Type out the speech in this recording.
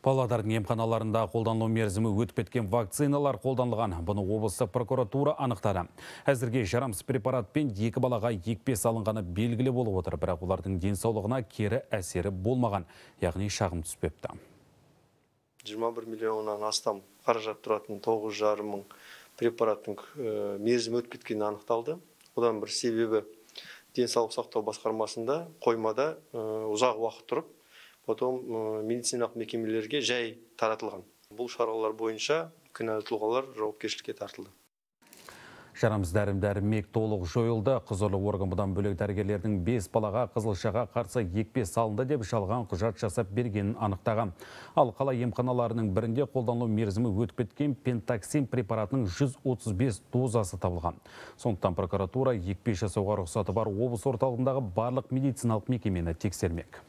Павлодардың емханаларында қолданылу мерзімі өтіп кеткен вакциналар қолданылған. Бұны облыстық прокуратура анықтады. Әзірге жарамсыз препаратпен екі балаға екпе салынғаны белгілі болып отыр, бірақ олардың денсаулығына кері әсері болмаған, яғни шағым түспепті. 21 миллионнан астам қаражат тұратын 9 мың препараттың э, мерзімі өтіп кеткені анықталды. Одан бір себебі денсаулық сақтау басқармасында қоймада э, ұзақ уақыт тұрып, потом э, медициналық мекемелерге жай таратылған бұл шаралар бойынша кінәлі тұлғалар жауапкершілікке тартылды жарамсыз дәрім дәрмек толық жойылды құзырлы орган бұдан бөлек дәрігерлердің бес балаға қызылшаға қарсы екпе салынды деп жалған құжат жасап бергенін анықтаған ал қала емханаларының бірінде қолдану мерзімі өтіп кеткен пентоксин препаратының 135 дозасы табылған сондықтан прокуратура екпе жасауға рұқсаты бар облыс орталығындағы барлық медициналық мекемені тексермек